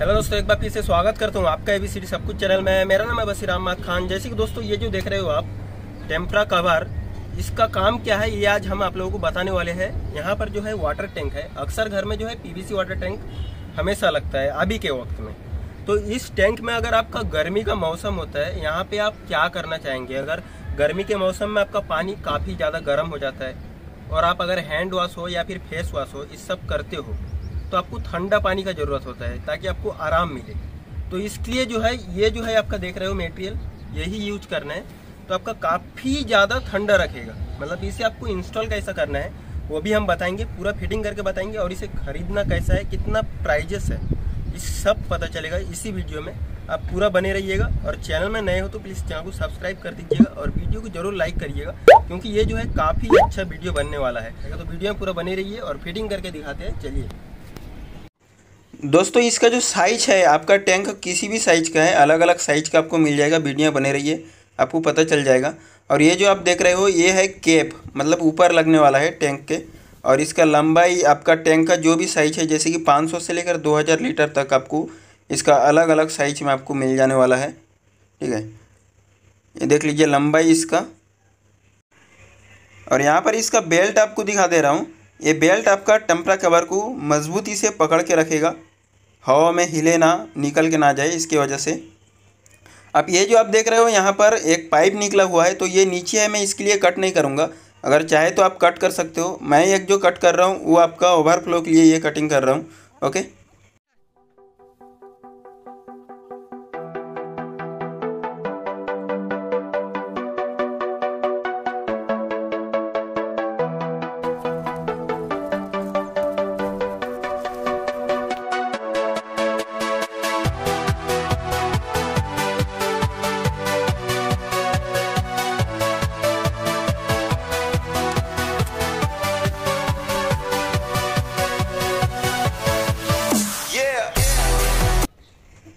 hello दोस्तों एक बार फिर से स्वागत करता हूँ आपका एबीसीडी सब कुछ चैनल में मेरा नाम है बसीराम माथ खान जैसे कि दोस्तों ये जो देख रहे हो आप टेम्परा कवर इसका काम क्या है ये आज हम आप लोगों को बताने वाले हैं यहाँ पर जो है वाटर टैंक है अक्सर घर में जो है पीवीसी वाटर टैंक हमेशा लगता है अभी के वक्त में तो इस टैंक में अगर आपका गर्मी का मौसम होता है यहाँ पे आप क्या करना चाहेंगे अगर गर्मी के मौसम में आपका पानी काफ़ी ज़्यादा गर्म हो जाता है और आप अगर हैंड वॉश हो या फिर फेस वॉश हो इस सब करते हो तो आपको ठंडा पानी का ज़रूरत होता है ताकि आपको आराम मिले तो इसलिए जो है ये जो है आपका देख रहे हो मेटेरियल यही यूज करना है तो आपका काफ़ी ज़्यादा ठंडा रखेगा मतलब इसे आपको इंस्टॉल कैसा करना है वो भी हम बताएंगे पूरा फिटिंग करके बताएंगे और इसे खरीदना कैसा है कितना प्राइजेस है इस सब पता चलेगा इसी वीडियो में आप पूरा बने रहिएगा और चैनल में नए हो तो प्लीज़ चैनल को सब्सक्राइब कर दीजिएगा और वीडियो को जरूर लाइक करिएगा क्योंकि ये जो है काफ़ी अच्छा वीडियो बनने वाला है तो वीडियो में पूरा बने रहिए और फिटिंग करके दिखाते हैं चलिए दोस्तों इसका जो साइज है आपका टैंक किसी भी साइज़ का है अलग अलग साइज़ का आपको मिल जाएगा वीडियो बने रहिए आपको पता चल जाएगा और ये जो आप देख रहे हो ये है केप मतलब ऊपर लगने वाला है टैंक के और इसका लंबाई आपका टैंक का जो भी साइज है जैसे कि 500 से लेकर 2000 लीटर तक आपको इसका अलग अलग साइज में आपको मिल जाने वाला है ठीक है ये देख लीजिए लंबाई इसका और यहाँ पर इसका बेल्ट आपको दिखा दे रहा हूँ ये बेल्ट आपका टम्परा कवर को मजबूती से पकड़ के रखेगा हवा में हिले ना निकल के ना जाए इसकी वजह से अब ये जो आप देख रहे हो यहाँ पर एक पाइप निकला हुआ है तो ये नीचे है मैं इसके लिए कट नहीं करूँगा अगर चाहे तो आप कट कर सकते हो मैं एक जो कट कर रहा हूँ वो आपका ओवरफ्लो के लिए ये कटिंग कर रहा हूँ ओके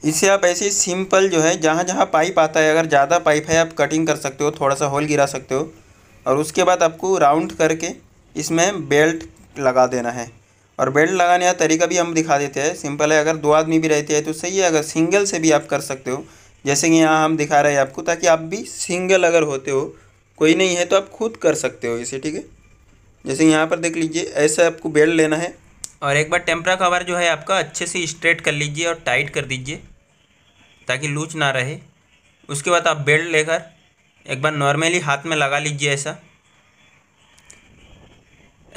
इससे आप ऐसे सिंपल जो है जहाँ जहाँ पाइप आता है अगर ज़्यादा पाइप है आप कटिंग कर सकते हो थोड़ा सा होल गिरा सकते हो और उसके बाद आपको राउंड करके इसमें बेल्ट लगा देना है और बेल्ट लगाने का तरीका भी हम दिखा देते हैं सिंपल है अगर दो आदमी भी रहते हैं तो सही है अगर सिंगल से भी आप कर सकते हो जैसे कि यहाँ हम दिखा रहे हैं आपको ताकि आप भी सिंगल अगर होते हो कोई नहीं है तो आप खुद कर सकते हो इसे ठीक है जैसे यहाँ पर देख लीजिए ऐसे आपको बेल्ट लेना है और एक बार टेम्परा कवर जो है आपका अच्छे से स्ट्रेट कर लीजिए और टाइट कर दीजिए ताकि लूज ना रहे उसके बाद आप बेल्ट लेकर एक बार नॉर्मली हाथ में लगा लीजिए ऐसा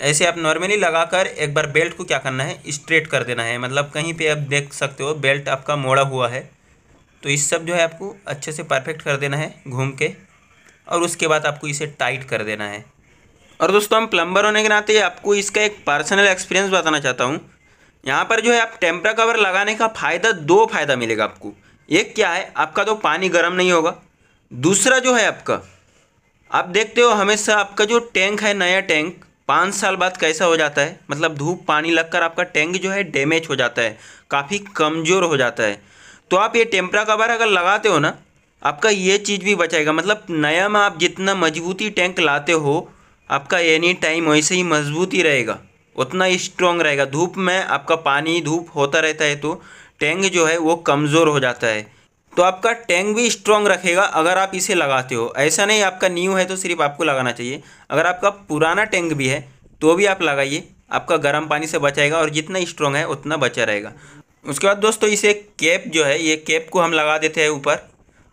ऐसे आप नॉर्मली लगाकर एक बार बेल्ट को क्या करना है स्ट्रेट कर देना है मतलब कहीं पे आप देख सकते हो बेल्ट आपका मोड़ा हुआ है तो इस सब जो है आपको अच्छे से परफेक्ट कर देना है घूम के और उसके बाद आपको इसे टाइट कर देना है और दोस्तों हम प्लम्बर होने के नाते आपको इसका एक पर्सनल एक्सपीरियंस बताना चाहता हूँ यहाँ पर जो है आप टेम्परा कवर लगाने का फ़ायदा दो फ़ायदा मिलेगा आपको एक क्या है आपका तो पानी गर्म नहीं होगा दूसरा जो है आपका आप देखते हो हमेशा आपका जो टैंक है नया टैंक पाँच साल बाद कैसा हो जाता है मतलब धूप पानी लगकर आपका टैंक जो है डैमेज हो जाता है काफ़ी कमज़ोर हो जाता है तो आप ये टेम्परा कवर अगर लगाते हो ना आपका ये चीज़ भी बचाएगा मतलब नया में आप जितना मजबूती टैंक लाते हो आपका एनी टाइम वैसे ही मजबूती रहेगा उतना ही स्ट्रॉन्ग रहेगा धूप में आपका पानी धूप होता रहता है तो टैंग जो है वो कमज़ोर हो जाता है तो आपका टैंग भी स्ट्रांग रखेगा अगर आप इसे लगाते हो ऐसा नहीं आपका न्यू है तो सिर्फ आपको लगाना चाहिए अगर आपका पुराना टैंग भी है तो भी आप लगाइए आपका गर्म पानी से बचाएगा और जितना स्ट्रांग है उतना बचा रहेगा उसके बाद दोस्तों इसे कैप जो है ये कैप को हम लगा देते हैं ऊपर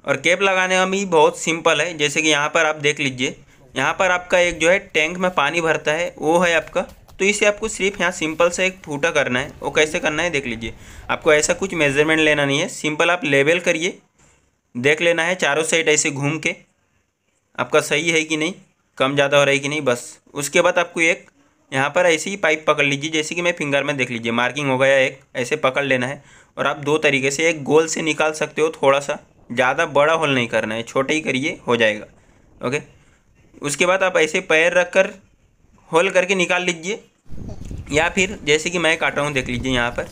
और कैप लगाने में भी बहुत सिंपल है जैसे कि यहाँ पर आप देख लीजिए यहाँ पर आपका एक जो है टैंक में पानी भरता है वो है आपका तो इसे आपको सिर्फ यहाँ सिंपल से एक फूटा करना है वो कैसे करना है देख लीजिए आपको ऐसा कुछ मेजरमेंट लेना नहीं है सिंपल आप लेवल करिए देख लेना है चारों साइड ऐसे घूम के आपका सही है कि नहीं कम ज़्यादा हो रहा है कि नहीं बस उसके बाद आपको एक यहाँ पर ऐसे ही पाइप पकड़ लीजिए जैसे कि मैं फिंगर में देख लीजिए मार्किंग हो गया एक ऐसे पकड़ लेना है और आप दो तरीके से एक गोल से निकाल सकते हो थोड़ा सा ज़्यादा बड़ा होल नहीं करना है छोटे ही करिए हो जाएगा ओके उसके बाद आप ऐसे पैर रख कर होल करके निकाल लीजिए या फिर जैसे कि मैं काट रहा हूँ देख लीजिए यहाँ पर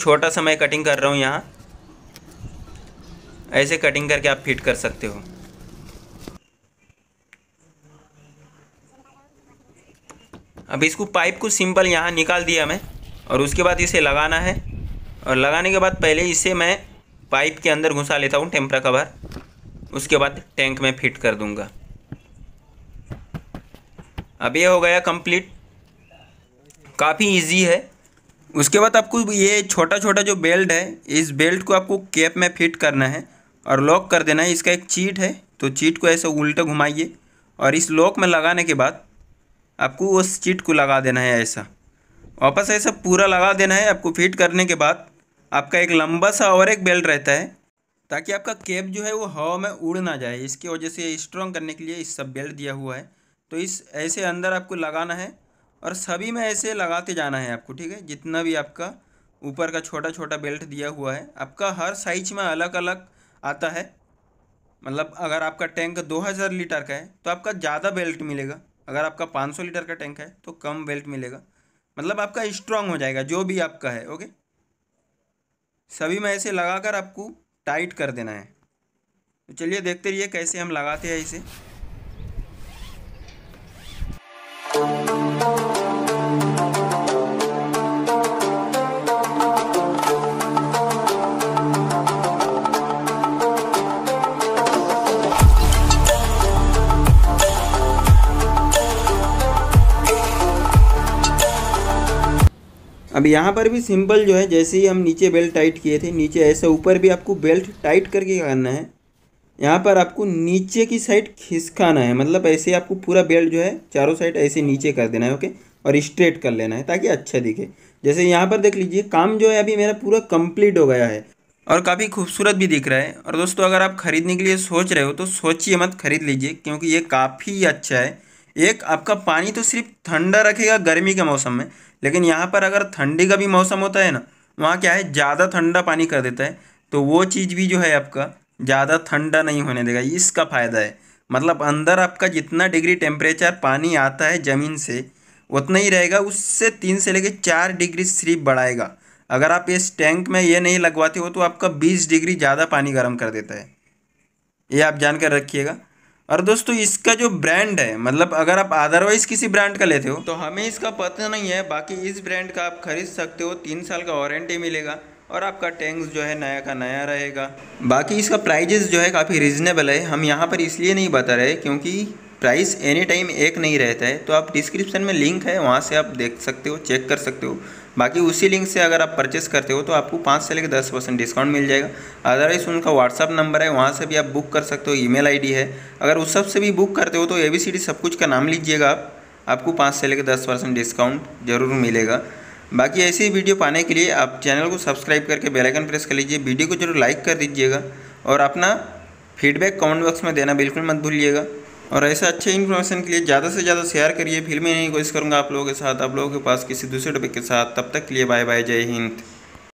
छोटा सा मैं कटिंग कर रहा हूँ यहाँ ऐसे कटिंग करके आप फिट कर सकते हो अब इसको पाइप को सिंपल यहाँ निकाल दिया मैं और उसके बाद इसे लगाना है और लगाने के बाद पहले इसे मैं पाइप के अंदर घुसा लेता हूँ टेम्परा कवर उसके बाद टैंक में फिट कर दूँगा अब ये हो गया कंप्लीट काफ़ी इजी है उसके बाद आपको ये छोटा छोटा जो बेल्ट है इस बेल्ट को आपको कैप में फिट करना है और लॉक कर देना है इसका एक चीट है तो चीट को ऐसे उल्टा घुमाइए और इस लॉक में लगाने के बाद आपको उस चीट को लगा देना है ऐसा वापस ऐसा पूरा लगा देना है आपको फिट करने के बाद आपका एक लंबा सा और एक बेल्ट रहता है ताकि आपका कैप जो है वो हवा में उड़ ना जाए इसकी वजह से स्ट्रॉन्ग करने के लिए इस सब बेल्ट दिया हुआ है तो इस ऐसे अंदर आपको लगाना है और सभी में ऐसे लगाते जाना है आपको ठीक है जितना भी आपका ऊपर का छोटा छोटा बेल्ट दिया हुआ है आपका हर साइज में अलग अलग आता है मतलब अगर आपका टैंक 2000 लीटर का है तो आपका ज़्यादा बेल्ट मिलेगा अगर आपका 500 लीटर का टैंक है तो कम बेल्ट मिलेगा मतलब आपका स्ट्रांग हो जाएगा जो भी आपका है ओके सभी में ऐसे लगाकर आपको टाइट कर देना है तो चलिए देखते रहिए कैसे हम लगाते हैं इसे अब यहाँ पर भी सिंपल जो है जैसे ही हम नीचे बेल्ट टाइट किए थे नीचे ऐसे ऊपर भी आपको बेल्ट टाइट करके करना है यहाँ पर आपको नीचे की साइड खिसकाना है मतलब ऐसे आपको पूरा बेल्ट जो है चारों साइड ऐसे नीचे कर देना है ओके और स्ट्रेट कर लेना है ताकि अच्छा दिखे जैसे यहाँ पर देख लीजिए काम जो है अभी मेरा पूरा कंप्लीट हो गया है और काफ़ी खूबसूरत भी दिख रहा है और दोस्तों अगर आप ख़रीदने के लिए सोच रहे हो तो सोचिए मत खरीद लीजिए क्योंकि ये काफ़ी अच्छा है एक आपका पानी तो सिर्फ ठंडा रखेगा गर्मी के मौसम में लेकिन यहाँ पर अगर ठंडी का भी मौसम होता है ना वहाँ क्या है ज़्यादा ठंडा पानी कर देता है तो वो चीज़ भी जो है आपका ज़्यादा ठंडा नहीं होने देगा इसका फ़ायदा है मतलब अंदर आपका जितना डिग्री टेम्परेचर पानी आता है ज़मीन से उतना ही रहेगा उससे तीन से लेकर चार डिग्री सिर्फ बढ़ाएगा अगर आप इस टैंक में ये नहीं लगवाते हो तो आपका बीस डिग्री ज़्यादा पानी गर्म कर देता है ये आप जानकर रखिएगा और दोस्तों इसका जो ब्रांड है मतलब अगर आप अदरवाइज किसी ब्रांड का लेते हो तो हमें इसका पता नहीं है बाकी इस ब्रांड का आप खरीद सकते हो तीन साल का वारंटी मिलेगा और आपका टैंक्स जो है नया का नया रहेगा बाकी इसका प्राइजेस जो है काफ़ी रिजनेबल है हम यहाँ पर इसलिए नहीं बता रहे क्योंकि प्राइस एनी टाइम एक नहीं रहता है तो आप डिस्क्रिप्शन में लिंक है वहाँ से आप देख सकते हो चेक कर सकते हो बाकी उसी लिंक से अगर आप परचेस करते हो तो आपको पाँच से लेकर दस परसेंट डिस्काउंट मिल जाएगा अदरवाइज उनका व्हाट्सअप नंबर है वहाँ से भी आप बुक कर सकते हो ईमेल आईडी है अगर उस सब से भी बुक करते हो तो ए बी सी डी सब कुछ का नाम लीजिएगा आप आपको पाँच से लेकर दस परसेंट डिस्काउंट जरूर मिलेगा बाकी ऐसी वीडियो पाने के लिए आप चैनल को सब्सक्राइब करके बेलाइकन प्रेस कर लीजिए वीडियो को जरूर लाइक कर दीजिएगा और अपना फीडबैक कमेंट बॉक्स में देना बिल्कुल मत भूलिएगा और ऐसे अच्छे इन्फॉर्मेशन के लिए ज़्यादा से ज़्यादा शेयर करिए फिर मैं यही कोशिश करूँगा आप लोगों के साथ आप लोगों के पास किसी दूसरे टॉपिक के साथ तब तक के लिए बाय बाय जय हिंद